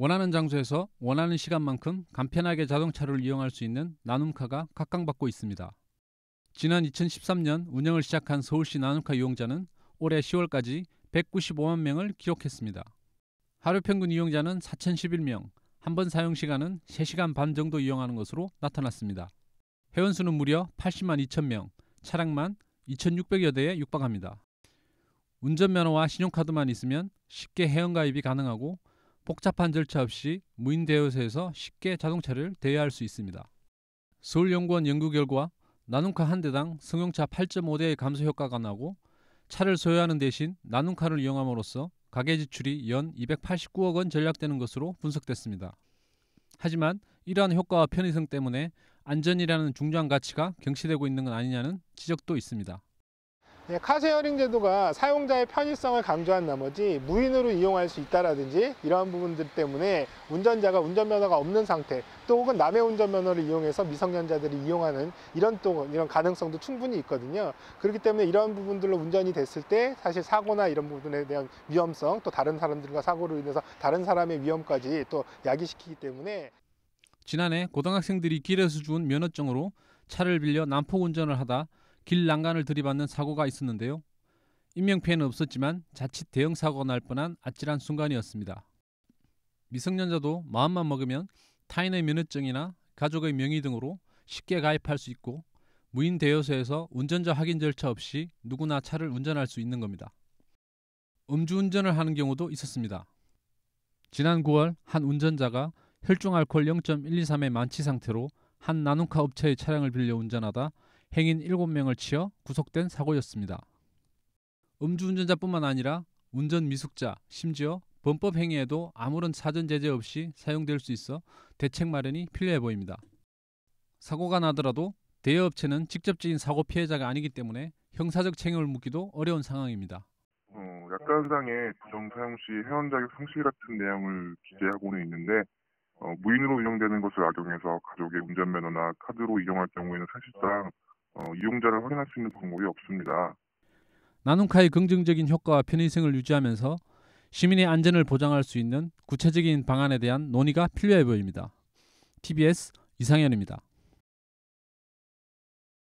원하는 장소에서 원하는 시간만큼 간편하게 자동차를 이용할 수 있는 나눔카가 각광받고 있습니다. 지난 2013년 운영을 시작한 서울시 나눔카 이용자는 올해 10월까지 195만 명을 기록했습니다. 하루 평균 이용자는 4,011명, 한 번 사용 시간은 3시간 반 정도 이용하는 것으로 나타났습니다. 회원 수는 무려 80만 2천 명, 차량만 2,600여 대에 육박합니다. 운전면허와 신용카드만 있으면 쉽게 회원가입이 가능하고 복잡한 절차 없이 무인 대여소에서 쉽게 자동차를 대여할 수 있습니다. 서울연구원 연구 결과 나눔카 한 대당 승용차 8.5대의 감소 효과가 나고 차를 소유하는 대신 나눔카를 이용함으로써 가계 지출이 연 289억 원 절약되는 것으로 분석됐습니다. 하지만 이러한 효과와 편의성 때문에 안전이라는 중요 가치가 경시되고 있는 건 아니냐는 지적도 있습니다. 예, 카쉐어링 제도가 사용자의 편의성을 강조한 나머지 무인으로 이용할 수 있다라든지 이러한 부분들 때문에 운전자가 운전면허가 없는 상태 또 혹은 남의 운전면허를 이용해서 미성년자들이 이용하는 이런 또 이런 가능성도 충분히 있거든요. 그렇기 때문에 이런 부분들로 운전이 됐을 때 사실 사고나 이런 부분에 대한 위험성 또 다른 사람들과 사고로 인해서 다른 사람의 위험까지 또 야기시키기 때문에 지난해 고등학생들이 길에서 준 면허증으로 차를 빌려 난폭 운전을 하다 길 난간을 들이받는 사고가 있었는데요. 인명피해는 없었지만 자칫 대형 사고가 날 뻔한 아찔한 순간이었습니다. 미성년자도 마음만 먹으면 타인의 면허증이나 가족의 명의 등으로 쉽게 가입할 수 있고 무인 대여소에서 운전자 확인 절차 없이 누구나 차를 운전할 수 있는 겁니다. 음주운전을 하는 경우도 있었습니다. 지난 9월 한 운전자가 혈중 알코올 0.123의 만취 상태로 한 나눔카 업체의 차량을 빌려 운전하다 행인 7명을 치어 구속된 사고였습니다. 음주운전자뿐만 아니라 운전 미숙자, 심지어 범법 행위에도 아무런 사전 제재 없이 사용될 수 있어 대책 마련이 필요해 보입니다. 사고가 나더라도 대여업체는 직접적인 사고 피해자가 아니기 때문에 형사적 책임을 묻기도 어려운 상황입니다. 어, 약관상의 부정 사용 시 회원 자격 상실 같은 내용을 기재하고는 있는데 어, 무인으로 운영되는 것을 악용해서 가족의 운전면허나 카드로 이용할 경우에는 사실상 어, 이용자를 확인할 수 있는 방법이 없습니다. 나눔카의 긍정적인 효과와 편의성을 유지하면서 시민의 안전을 보장할 수 있는 구체적인 방안에 대한 논의가 필요해 보입니다. TBS 이상현입니다.